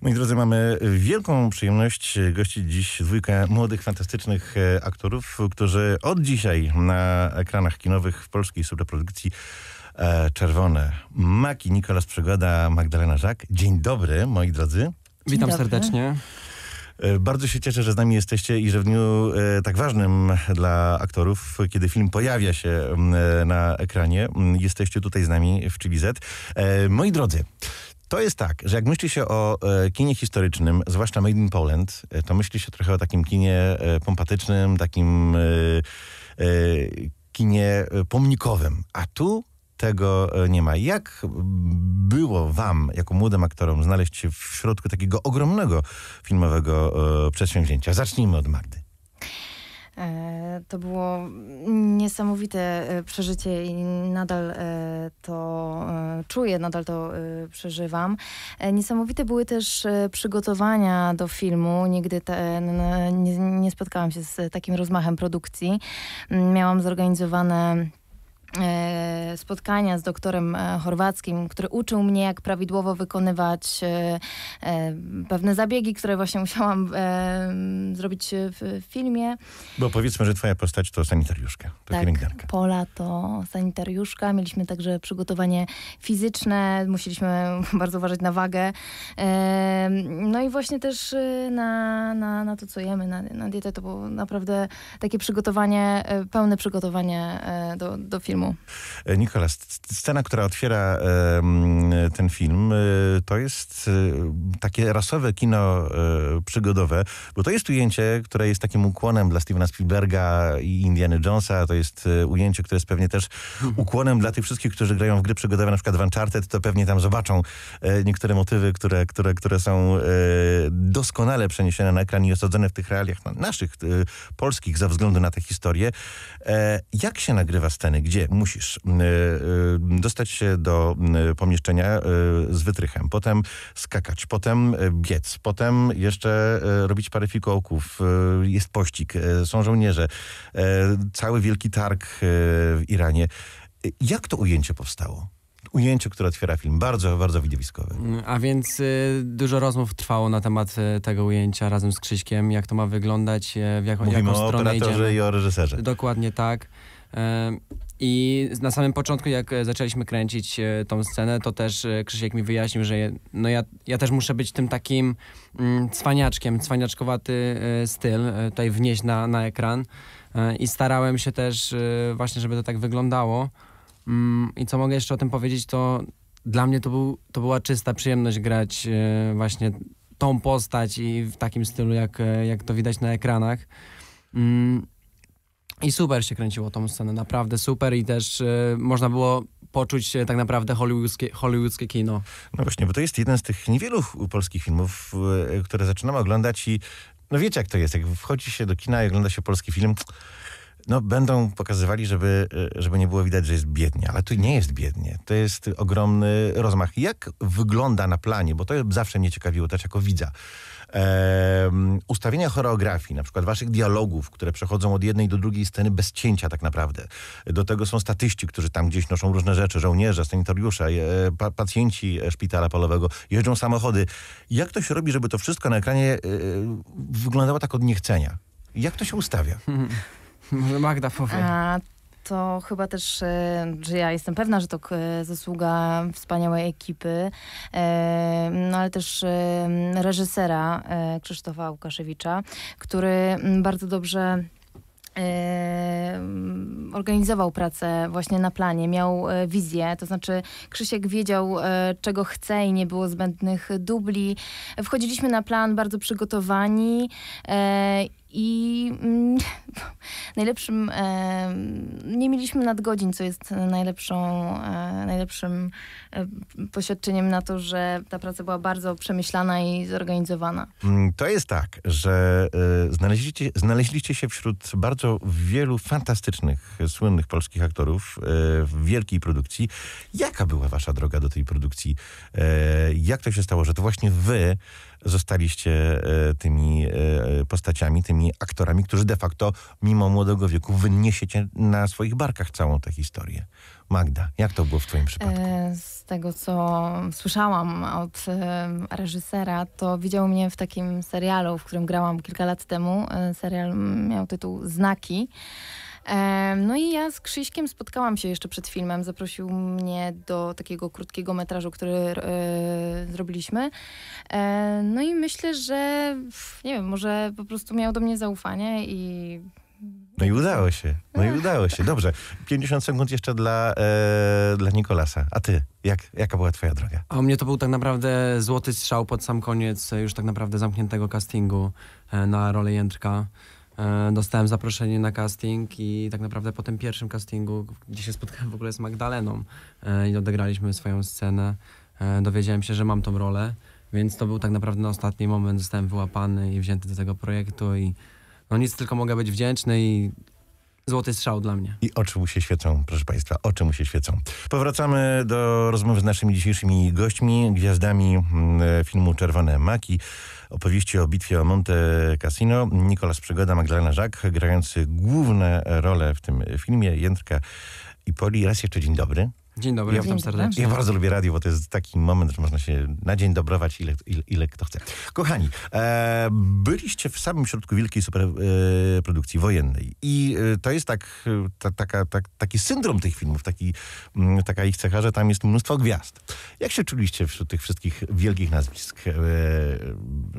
Moi drodzy, mamy wielką przyjemność gościć dziś dwójkę młodych, fantastycznych e, aktorów, którzy od dzisiaj na ekranach kinowych w polskiej superprodukcji e, Czerwone Maki, Nikolas Przygoda, Magdalena Żak. Dzień dobry, moi drodzy. Dzień Witam dobry. serdecznie. E, bardzo się cieszę, że z nami jesteście i że w dniu tak ważnym dla aktorów, kiedy film pojawia się na ekranie, jesteście tutaj z nami w Chibizet. Moi drodzy, to jest tak, że jak myśli się o e, kinie historycznym, zwłaszcza Made in Poland, e, to myśli się trochę o takim kinie e, pompatycznym, takim e, e, kinie e, pomnikowym. A tu tego nie ma. Jak było wam, jako młodym aktorom, znaleźć się w środku takiego ogromnego filmowego przedsięwzięcia? Zacznijmy od Magdy. E, to było niesamowite e, przeżycie i nadal e, to czuję, nadal to przeżywam. Niesamowite były też przygotowania do filmu. Nigdy ten, nie, nie spotkałam się z takim rozmachem produkcji. Miałam zorganizowane E, spotkania z doktorem e, Chorwackim, który uczył mnie, jak prawidłowo wykonywać e, pewne zabiegi, które właśnie musiałam zrobić w filmie. Bo powiedzmy, że twoja postać to sanitariuszka, to tak, pielęgniarka. Pola to sanitariuszka. Mieliśmy także przygotowanie fizyczne, musieliśmy bardzo uważać na wagę. No i właśnie też na, na, na to, co jemy, na, na dietę. To było naprawdę takie przygotowanie, pełne przygotowanie do, do filmu filmu. E, Nikola, scena, która otwiera ten film, e, to jest e, takie rasowe kino przygodowe, bo to jest ujęcie, które jest takim ukłonem dla Stevena Spielberga i Indiana Jonesa. To jest ujęcie, które jest pewnie też mhm. ukłonem dla tych wszystkich, którzy grają w gry przygodowe, na przykład w Uncharted, to pewnie tam zobaczą niektóre motywy, które, które, które są doskonale przeniesione na ekran i osadzone w tych realiach no, naszych, polskich, ze względu na tę historię. Jak się nagrywa sceny? Gdzie? musisz e, e, dostać się do e, pomieszczenia z wytrychem, potem skakać, potem biec, potem jeszcze robić parę fikołków, jest pościg, są żołnierze, cały wielki targ w Iranie. Jak to ujęcie powstało? Ujęcie, które otwiera film. Bardzo, bardzo widowiskowe. A więc y, dużo rozmów trwało na temat y, tego ujęcia razem z Krzyśkiem, jak to ma wyglądać, y, w jaką, Mówimy jaką stronę o operatorze idziemy. i o reżyserze. Dokładnie tak. I na samym początku, jak e, zaczęliśmy kręcić e, tą scenę, to też e, Krzysiek mi wyjaśnił, że no ja, ja też muszę być tym takim mm, cwaniaczkiem, cwaniaczkowaty styl tutaj wnieść na, na ekran. I starałem się też właśnie, żeby to tak wyglądało. Mm, I co mogę jeszcze o tym powiedzieć, to dla mnie to, był, to była czysta przyjemność grać właśnie tą postać i w takim stylu, jak, jak to widać na ekranach. Mm, i super się kręciło tą scenę, naprawdę super i też y, można było poczuć e, tak naprawdę hollywoodzkie, hollywoodzkie kino. No właśnie, bo to jest jeden z tych niewielu polskich filmów, y, które zaczynamy oglądać i no wiecie jak to jest, jak wchodzi się do kina i ogląda się polski film, no będą pokazywali, żeby, żeby nie było widać, że jest biednie, ale tu nie jest biednie. To jest ogromny rozmach. Jak wygląda na planie, bo to zawsze mnie ciekawiło też jako widza ustawienia choreografii, na przykład waszych dialogów, które przechodzą od jednej do drugiej sceny bez cięcia tak naprawdę. Do tego są statyści, którzy tam gdzieś noszą różne rzeczy, żołnierze, sanitariusze, e, pacjenci e, szpitala polowego, jeżdżą samochody. Jak to się robi, żeby to wszystko na ekranie e, wyglądało tak od niechcenia? Jak to się ustawia? Może Magda powie. A, to chyba też, e, że ja jestem pewna, że to e, zasługa wspaniałej ekipy, e, no ale też reżysera Krzysztofa Łukaszewicza, który mm, bardzo dobrze organizował pracę właśnie na planie, miał wizję, to znaczy Krzysiek wiedział, czego chce i nie było zbędnych dubli. Wchodziliśmy na plan bardzo przygotowani i mm, najlepszym, e, nie mieliśmy nadgodzin, co jest najlepszą, e, najlepszym e, poświadczeniem na to, że ta praca była bardzo przemyślana i zorganizowana. Mm, to jest tak, że e, znaleźliście, znaleźliście się wśród bardzo wielu fantastycznych, słynnych polskich aktorów e, w wielkiej produkcji. Jaka była wasza droga do tej produkcji? E, jak to się stało, że to właśnie wy zostaliście e, tymi e, postaciami, tymi aktorami, którzy de facto mimo młodego wieku wyniesiecie na swoich barkach całą tę historię. Magda, jak to było w Twoim przypadku? E, z tego, co słyszałam od reżysera, to widział mnie w takim serialu, w którym grałam kilka lat temu. Serial miał tytuł Znaki. No i ja z Krzyśkiem spotkałam się jeszcze przed filmem. Zaprosił mnie do takiego krótkiego metrażu, który e, zrobiliśmy. E, no i myślę, że nie wiem, może po prostu miał do mnie zaufanie i no i udało się, no i udało się. Dobrze, 50 sekund jeszcze dla, e, dla Nikolasa. A ty, jak, jaka była twoja droga? A u mnie to był tak naprawdę złoty strzał pod sam koniec już tak naprawdę zamkniętego castingu e, na rolę Jędrka. E, dostałem zaproszenie na casting i tak naprawdę po tym pierwszym castingu, gdzie się spotkałem w ogóle z Magdaleną e, i odegraliśmy swoją scenę, e, dowiedziałem się, że mam tą rolę, więc to był tak naprawdę na ostatni moment, zostałem wyłapany i wzięty do tego projektu i no nic, tylko mogę być wdzięczny i złoty strzał dla mnie. I oczy mu się świecą, proszę Państwa, oczy mu się świecą. Powracamy do rozmowy z naszymi dzisiejszymi gośćmi, gwiazdami mm, e, filmu Czerwone Maki, opowieści o bitwie o Monte Cassino. Nikolas Przygoda, Magdalena Żak, grający główne role w tym filmie, Jędrka i Poli. Raz jeszcze dzień dobry. Dzień dobry, ja, witam serdecznie. Ja bardzo lubię radio, bo to jest taki moment, że można się na dzień dobrować ile, ile, ile kto chce. Kochani, e, byliście w samym środku wielkiej superprodukcji e, wojennej i e, to jest tak, e, ta, taka, tak, taki syndrom tych filmów, taki, m, mm, taka ich cecha, że tam jest mnóstwo gwiazd. Jak się czuliście wśród tych wszystkich wielkich nazwisk? E,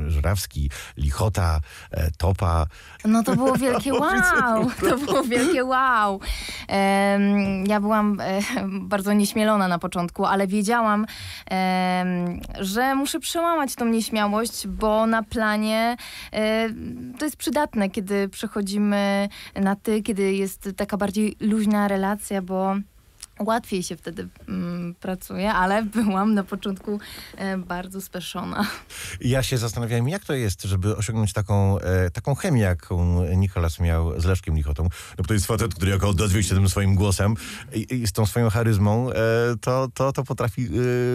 Żrawski, Lichota, e, Topa. No to było wielkie wow! To było wielkie wow! ja byłam bardzo bardzo nieśmielona na początku, ale wiedziałam, e, że muszę przełamać tą nieśmiałość, bo na planie e, to jest przydatne, kiedy przechodzimy na ty, kiedy jest taka bardziej luźna relacja, bo Łatwiej się wtedy mm, pracuje, ale byłam na początku e, bardzo speszona. Ja się zastanawiałem, jak to jest, żeby osiągnąć taką, e, taką chemię, jaką Nikolas miał z Leszkiem Lichotą. No to jest facet, który jako odezwie się tym swoim głosem i, i z tą swoją charyzmą, e, to, to, to potrafi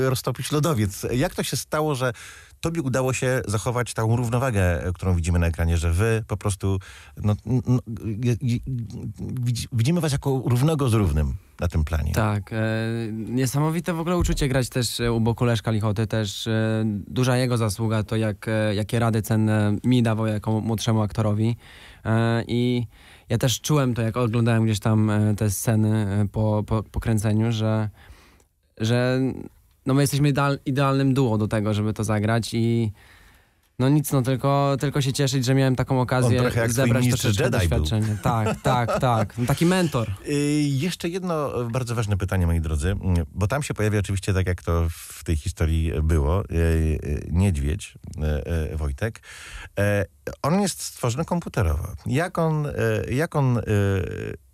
e, roztopić lodowiec. Jak to się stało, że tobie udało się zachować tą równowagę, e, którą widzimy na ekranie, że wy po prostu no, no, widzimy was jako równego z równym na tym planie. Tak. E, niesamowite w ogóle uczucie grać też e, u boku Leszka Lichoty. Też e, duża jego zasługa to, jak, e, jakie rady cenne mi dawał jako młodszemu aktorowi. E, I ja też czułem to, jak oglądałem gdzieś tam te sceny po, po, po kręceniu, że, że no my jesteśmy ideal, idealnym duo do tego, żeby to zagrać i no nic, no tylko, tylko się cieszyć, że miałem taką okazję zebrać to doświadczenie. Był. Tak, tak, tak. Taki mentor. Yy, jeszcze jedno e, bardzo ważne pytanie, moi drodzy, mm, bo tam się pojawia oczywiście, tak jak to w tej historii było, yy, niedźwiedź, yy, Wojtek. On jest stworzony komputerowo. Jak on, jak on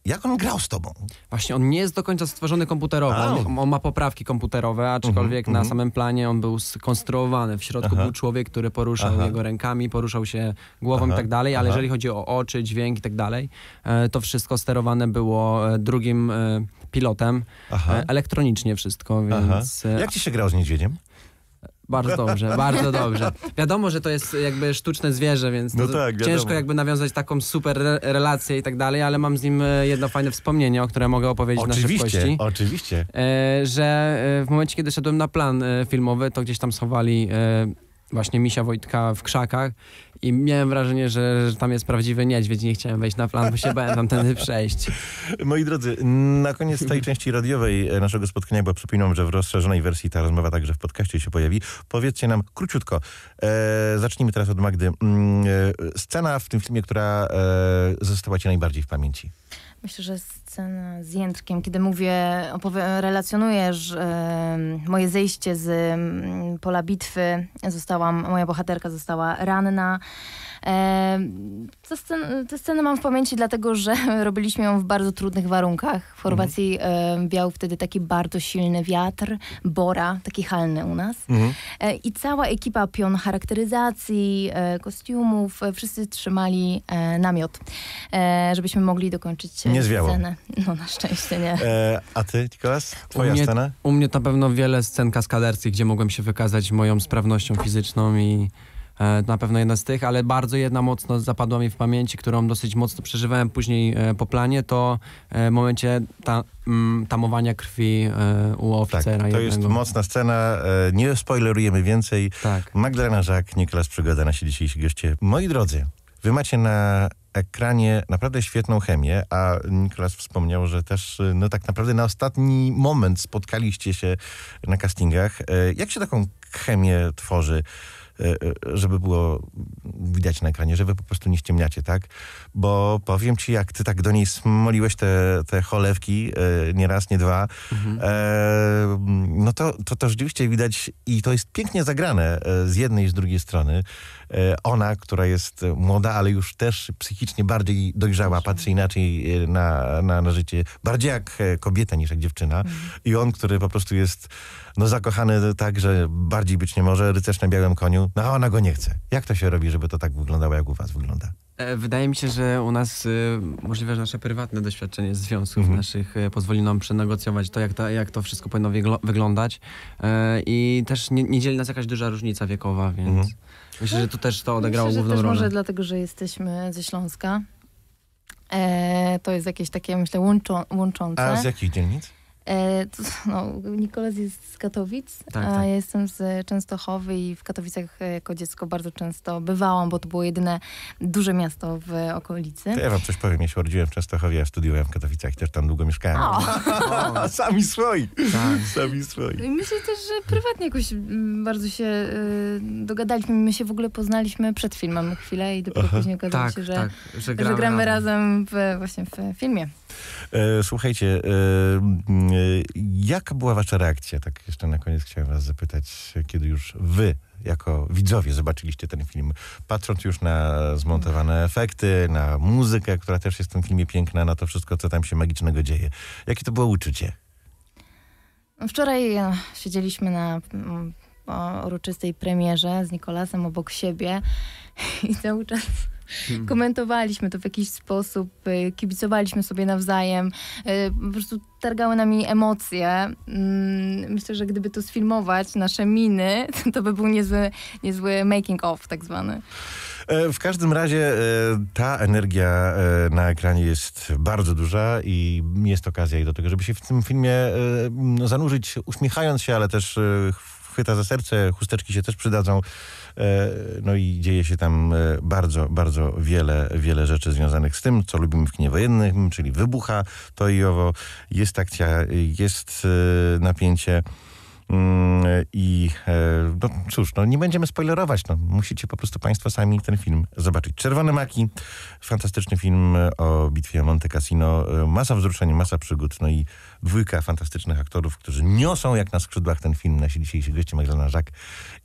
jak on grał z tobą? Właśnie, on nie jest do końca stworzony komputerowo. On, on, ma poprawki komputerowe, aczkolwiek uh -huh, uh -huh. na mhm. samym planie on był skonstruowany. W środku był człowiek, który poruszał jego rękami, poruszał się głową i tak dalej, ale jeżeli chodzi o oczy, dźwięk i tak dalej, e, to wszystko sterowane było e, drugim e, pilotem. Aha. Elektronicznie wszystko, więc... Jak ci się grał z niedźwiedziem? Bardzo dobrze, bardzo dobrze. Wiadomo, że to jest jakby sztuczne zwierzę, więc no tak, ciężko jakby nawiązać taką super relację i tak dalej, ale mam z nim e, jedno fajne wspomnienie, o które mogę opowiedzieć oczywiście, na szybkości. Oczywiście, oczywiście. Że e, w momencie, kiedy szedłem na plan e, filmowy, to gdzieś tam schowali właśnie misia Wojtka w krzakach i miałem wrażenie, że, że tam jest prawdziwy niedźwiedź. Nie chciałem wejść na plan, bo się bałem tam przejść. Moi drodzy, na koniec tej części radiowej e, naszego spotkania, bo przypominam, że w rozszerzonej wersji ta rozmowa także w podcaście się pojawi. Powiedzcie nam króciutko, e, zacznijmy teraz od Magdy. Mm, e, scena w tym filmie, która e, została ci najbardziej w pamięci. Myślę, że scena z Jędrkiem, kiedy mówię, relacjonujesz e, moje zejście z pola bitwy, zostałam, moja bohaterka została ranna. E, tę, scenę, tę scenę mam w pamięci, dlatego że robiliśmy ją w bardzo trudnych warunkach. W Chorwacji mhm. e, wiał wtedy taki bardzo silny wiatr, bora, taki halny u nas. Mhm. E, I cała ekipa pion charakteryzacji, e, kostiumów, e, wszyscy trzymali e, namiot, żebyśmy mogli dokończyć nie zwiało. scenę. No na szczęście nie. E, a ty, Nikolas? Twoja u mnie, scena? U mnie na pewno wiele scen kaskaderskich, gdzie mogłem się wykazać moją sprawnością fizyczną i e, na pewno jedna z tych, ale bardzo jedna mocno zapadła mi w pamięci, którą dosyć mocno przeżywałem później e, po planie, to e, w momencie ta, mm, tamowania krwi u oficera. Tak, to jest mocna scena, nie spoilerujemy więcej. Tak. Magdalena Żak, Nikolas Przygoda, nasi dzisiejsi goście. Moi drodzy, wy macie na ekranie naprawdę świetną chemię, a Niklas wspomniał, że też y, no tak naprawdę na ostatni moment spotkaliście się na castingach. Y, jak się taką chemię tworzy? E, e, żeby było widać na ekranie, że wy po prostu nie ściemniacie, tak? Bo powiem ci, jak ty tak do niej smoliłeś te, te cholewki, e, nie raz, nie dwa, mhm. no to, to, to rzeczywiście widać i to jest pięknie zagrane z jednej i z drugiej strony. Ona, która jest młoda, ale już też psychicznie bardziej dojrzała, patrzy inaczej na, na, na życie, bardziej jak kobieta niż jak dziewczyna. Mhm. I on, który po prostu jest no, zakochany tak, że bardziej być nie może, rycerz na białym koniu, no a ona go nie chce. Jak to się robi, żeby to tak wyglądało, jak u was wygląda? E, wydaje mi się, że u nas e, możliwe, że nasze prywatne doświadczenie związków mhm. naszych e, pozwoli nam przenegocjować to, jak, to, jak to wszystko powinno wyglądać. I też nie, nie, dzieli nas jakaś duża różnica wiekowa, więc mhm. myślę, że to też to odegrało myślę, główną też rolę. Może dlatego, że jesteśmy ze Śląska. E, to jest jakieś takie, myślę, łączo łączące. A z jakich dzielnic? E, no, Nikolas jest z Katowic, tak, tak. a ja jestem z Częstochowy i w Katowicach e, jako dziecko bardzo często bywałam, bo to było jedyne duże miasto w okolicy. To ja wam coś powiem, ja się urodziłem w Częstochowie, studiowałem w Katowicach i też tam długo mieszkałem. O. Sami swoi. Tak. Sami swoi. I myślę też, że prywatnie jakoś bardzo się y, dogadaliśmy. My się w ogóle poznaliśmy przed filmem chwilę i dopiero Aha. później okazało tak, się, że, tak, że gramy, że gramy razem w, właśnie w filmie. E, słuchajcie, e, e, jaka była wasza reakcja? Tak jeszcze na koniec chciałem was zapytać, kiedy już wy jako widzowie zobaczyliście ten film, patrząc już na zmontowane efekty, na muzykę, która też jest w tym filmie piękna, na to wszystko, co tam się magicznego dzieje. Jakie to było uczucie? Wczoraj siedzieliśmy na o uroczystej premierze z Nikolasem obok siebie i cały czas hmm. komentowaliśmy to w jakiś sposób, y, kibicowaliśmy sobie nawzajem, y, po prostu targały nami emocje. Mm, myślę, że gdyby to sfilmować, nasze miny, to by był niezły, niezły making of tak zwany. E, w każdym razie e, ta energia e, na ekranie jest bardzo duża i jest okazja i do tego, żeby się w tym filmie no, zanurzyć, uśmiechając się, ale też chwyta za serce, chusteczki się też przydadzą. E, no i dzieje się tam e, bardzo, bardzo wiele, wiele rzeczy związanych z tym, co lubimy w kinie wojennym, czyli wybucha to i owo. Jest akcja, jest e, napięcie. Mm, I e, no cóż, no nie będziemy spoilerować, no musicie po prostu Państwo sami ten film zobaczyć. Czerwone Maki, fantastyczny film o bitwie Monte Cassino, e, masa wzruszeń, masa przygód, no i dwójka fantastycznych aktorów, którzy niosą jak na skrzydłach ten film, nasi dzisiejsi goście Magdalena Żak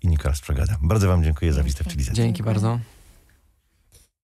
i Nikolas Przegada. Bardzo Wam dziękuję za wizytę w Cywilizacji. Dzięki bardzo.